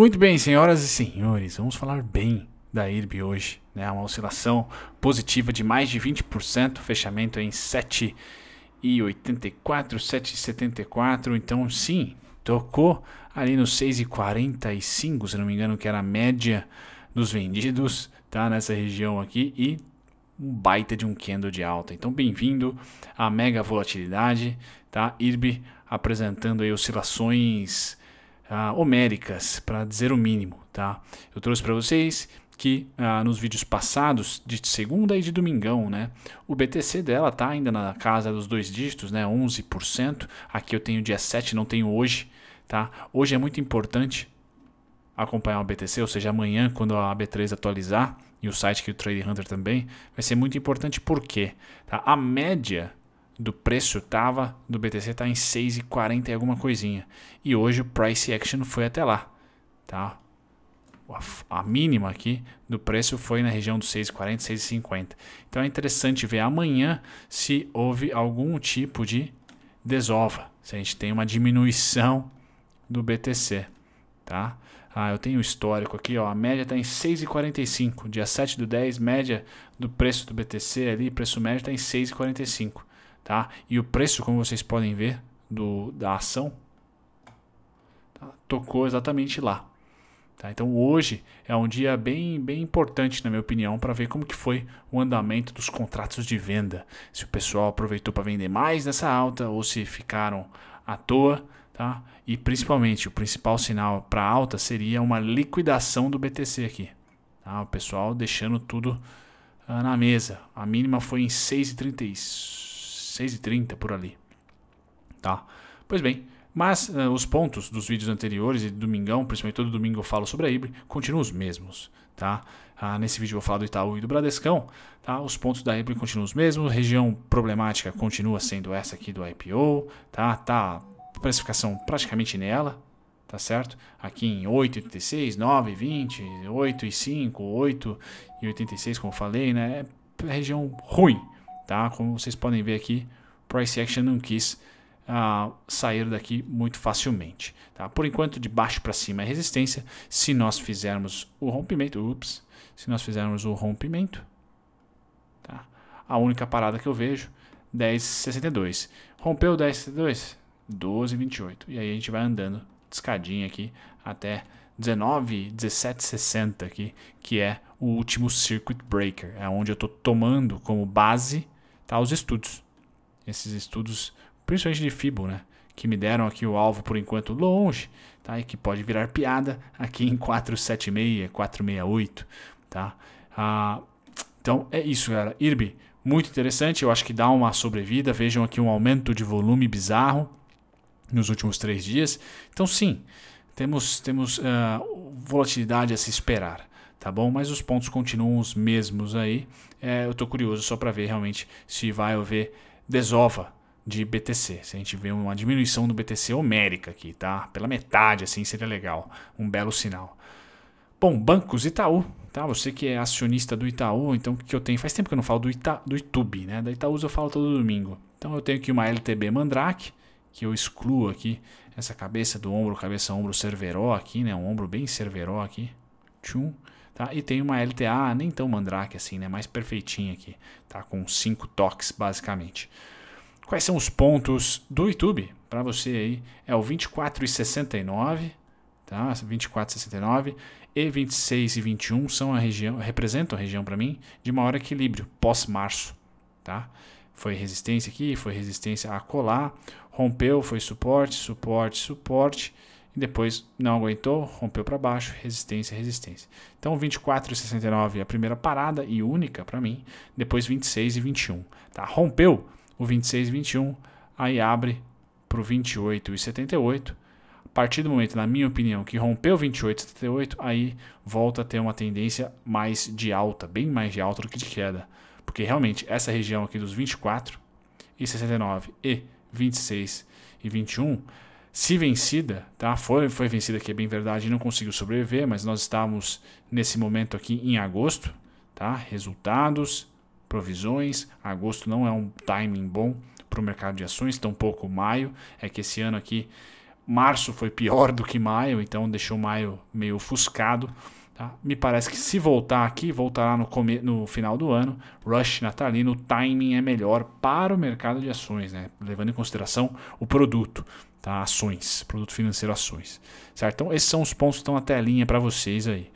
Muito bem, senhoras e senhores, vamos falar bem da IRB hoje. Né? Uma oscilação positiva de mais de 20%, fechamento em 7,84, 7,74. Então, sim, tocou ali no 6,45, se não me engano, que era a média dos vendidos tá? nessa região aqui. E um baita de um candle de alta. Então, bem-vindo à mega volatilidade, tá? IRB apresentando aí oscilações ah, homéricas, para dizer o mínimo, tá? Eu trouxe para vocês que ah, nos vídeos passados, de segunda e de domingão, né, o BTC dela tá ainda na casa dos dois dígitos, né, 11%. Aqui eu tenho dia 7, não tenho hoje, tá? Hoje é muito importante acompanhar o BTC, ou seja, amanhã quando a B3 atualizar e o site que o Trade Hunter também, vai ser muito importante porque tá? a média do preço tava do BTC tá em 6,40 e alguma coisinha. E hoje o price action foi até lá, tá? A, a mínima aqui do preço foi na região dos 6,40, 6,50. Então é interessante ver amanhã se houve algum tipo de desova, se a gente tem uma diminuição do BTC, tá? Ah, eu tenho o histórico aqui, ó, a média está em 6,45, dia 7 do 10, média do preço do BTC ali, preço médio está em 6,45 tá? E o preço, como vocês podem ver, do, da ação tá? tocou exatamente lá. Tá? Então hoje é um dia bem, bem importante, na minha opinião, para ver como que foi o andamento dos contratos de venda. Se o pessoal aproveitou para vender mais nessa alta ou se ficaram à toa. Tá? E principalmente, o principal sinal para alta seria uma liquidação do BTC aqui. Tá? O pessoal deixando tudo ah, na mesa. A mínima foi em 6,36. 6h30 por ali. Tá? Pois bem, mas uh, os pontos dos vídeos anteriores e domingão, principalmente todo domingo eu falo sobre a Ibre, continuam os mesmos. Tá? Ah, nesse vídeo eu vou falar do Itaú e do Bradescão. Tá? Os pontos da Ibre continuam os mesmos. Região problemática continua sendo essa aqui do IPO. Tá? tá precificação praticamente nela. Tá certo? Aqui em 8,86, 9,20, 8,5, 8,86, como eu falei, né? É região ruim, tá? Como vocês podem ver aqui, price action não quis uh, sair daqui muito facilmente. Tá? Por enquanto, de baixo para cima é resistência. Se nós fizermos o rompimento, ups, se nós fizermos o rompimento, tá? a única parada que eu vejo, 10,62. Rompeu 10,62? 12,28. E aí a gente vai andando escadinha aqui até 19,17,60 aqui, que é o último circuit breaker, é onde eu estou tomando como base tá, os estudos esses estudos, principalmente de Fibo, né? Que me deram aqui o alvo por enquanto longe, tá? E que pode virar piada aqui em 476, 468, tá? Ah, então é isso, galera. IRB, muito interessante, eu acho que dá uma sobrevida. Vejam aqui um aumento de volume bizarro nos últimos três dias. Então, sim, temos, temos uh, volatilidade a se esperar, tá bom? Mas os pontos continuam os mesmos aí. É, eu estou curioso só para ver realmente se vai haver desova de BTC. Se a gente vê uma diminuição do BTC homérica aqui, tá? Pela metade, assim, seria legal. Um belo sinal. Bom, bancos Itaú, tá? Você que é acionista do Itaú, então o que eu tenho? Faz tempo que eu não falo do, Ita, do YouTube, né? Da Itaú eu falo todo domingo. Então eu tenho aqui uma LTB Mandrake, que eu excluo aqui essa cabeça do ombro, cabeça ombro cerveró aqui, né? Um ombro bem cerveró aqui. Tchum. Tá? E tem uma LTA nem tão mandrake assim, né? Mais perfeitinha aqui, tá? Com cinco toques basicamente. Quais são os pontos do YouTube para você aí? É o 24,69, tá? 24,69 e 26 e 21 são a região, representam a região para mim de maior equilíbrio pós março, tá? Foi resistência aqui, foi resistência a colar, rompeu, foi suporte, suporte, suporte e depois não aguentou, rompeu para baixo, resistência, resistência. Então 24 e 69 é a primeira parada e única para mim, depois 26 e 21. Tá? Rompeu o 26 e 21, aí abre para o 28 e 78. A partir do momento, na minha opinião, que rompeu 28 e 78, aí volta a ter uma tendência mais de alta, bem mais de alta do que de queda. Porque realmente essa região aqui dos 24 e 69 e 26 e 21 se vencida, tá? Foi, foi vencida, que é bem verdade, não conseguiu sobreviver, mas nós estávamos nesse momento aqui em agosto, tá? Resultados, provisões. Agosto não é um timing bom para o mercado de ações, tampouco maio. É que esse ano aqui, março foi pior do que maio, então deixou maio meio ofuscado. Tá? Me parece que se voltar aqui, voltará no, no final do ano. Rush natalino, o timing é melhor para o mercado de ações, né? levando em consideração o produto. Tá? Ações, produto financeiro ações. Certo? Então esses são os pontos que estão na telinha para vocês aí.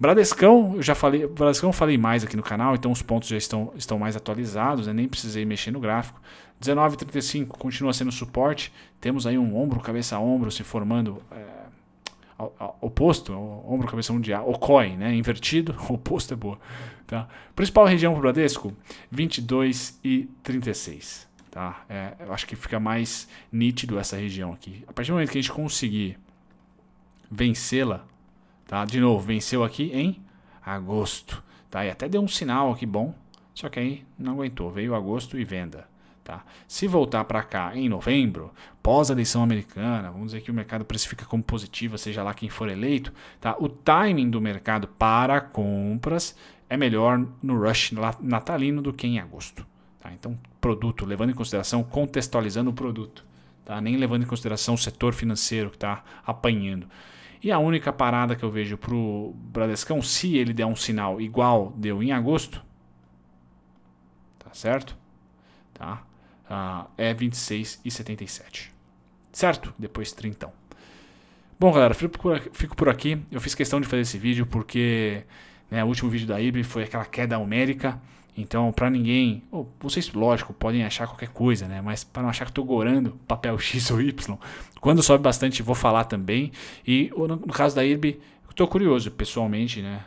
Bradescão, eu já falei, Bradescão eu falei mais aqui no canal, então os pontos já estão, estão mais atualizados, né? nem precisei mexer no gráfico. 19,35 continua sendo suporte, temos aí um ombro, cabeça ombro se formando é, oposto, é ombro, cabeça mundial, o COI, né? invertido, oposto é boa. Tá? Principal região para o Bradesco, 22 e 36. Tá? É, eu acho que fica mais nítido essa região aqui. A partir do momento que a gente conseguir vencê-la, tá? de novo, venceu aqui em agosto. Tá? E até deu um sinal aqui bom, só que aí não aguentou. Veio agosto e venda. Tá? Se voltar para cá em novembro, pós eleição americana, vamos dizer que o mercado precifica como positiva, seja lá quem for eleito, tá? o timing do mercado para compras é melhor no rush natalino do que em agosto. Tá? Então, produto, levando em consideração, contextualizando o produto, tá? nem levando em consideração o setor financeiro que está apanhando. E a única parada que eu vejo para o Bradescão, se ele der um sinal igual deu em agosto, tá certo? Tá? Ah, é 26,77. Certo? Depois 30. Bom, galera, fico por aqui. Eu fiz questão de fazer esse vídeo porque né, o último vídeo da IB foi aquela queda homérica. Então, para ninguém, ou vocês, lógico, podem achar qualquer coisa, né? Mas para não achar que estou gorando papel X ou Y, quando sobe bastante, vou falar também. E no, no caso da IRB, estou curioso, pessoalmente, né?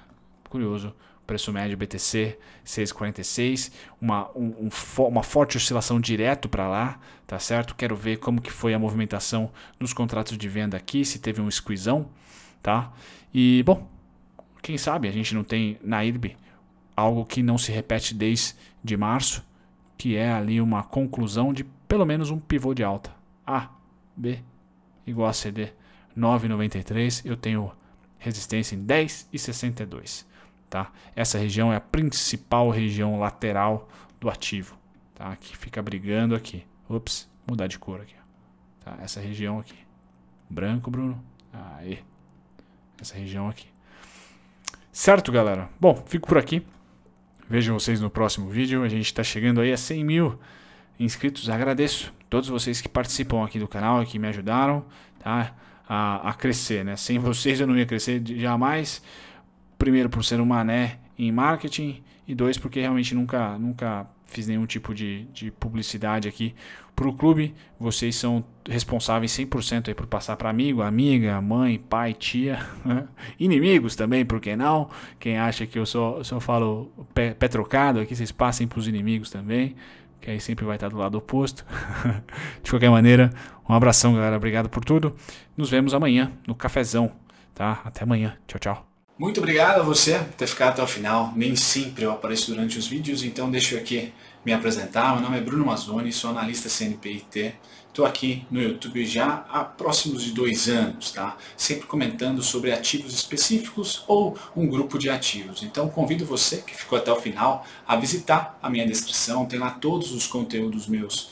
Curioso. Preço médio BTC 6,46, uma, um, um fo uma forte oscilação direto para lá, tá certo? Quero ver como que foi a movimentação nos contratos de venda aqui, se teve um squeezão, tá? E, bom, quem sabe a gente não tem na IRB algo que não se repete desde março, que é ali uma conclusão de pelo menos um pivô de alta. A, B igual a CD 9,93, eu tenho resistência em 10,62. Tá? Essa região é a principal região lateral do ativo, tá? que fica brigando aqui. Ops, mudar de cor aqui. Tá? Essa região aqui. Branco, Bruno. Aí. Essa região aqui. Certo, galera? Bom, fico por aqui. Vejo vocês no próximo vídeo. A gente está chegando aí a 100 mil inscritos. Agradeço todos vocês que participam aqui do canal e que me ajudaram tá? a, a crescer. Né? Sem vocês eu não ia crescer jamais. Primeiro, por ser um mané em marketing. E dois, porque realmente nunca, nunca fiz nenhum tipo de, de publicidade aqui para o clube. Vocês são responsáveis 100% aí por passar para amigo, amiga, mãe, pai, tia, né? inimigos também, por que não? Quem acha que eu só, só falo pé, pé trocado aqui, vocês passem para os inimigos também, que aí sempre vai estar do lado oposto. De qualquer maneira, um abração, galera. Obrigado por tudo. Nos vemos amanhã no cafezão, tá? Até amanhã. Tchau, tchau. Muito obrigado a você por ter ficado até o final. Nem sempre eu apareço durante os vídeos, então deixa eu aqui me apresentar. Meu nome é Bruno Mazzoni, sou analista CNPIT. Estou aqui no YouTube já há próximos de dois anos, tá? Sempre comentando sobre ativos específicos ou um grupo de ativos. Então convido você que ficou até o final a visitar a minha descrição. Tem lá todos os conteúdos meus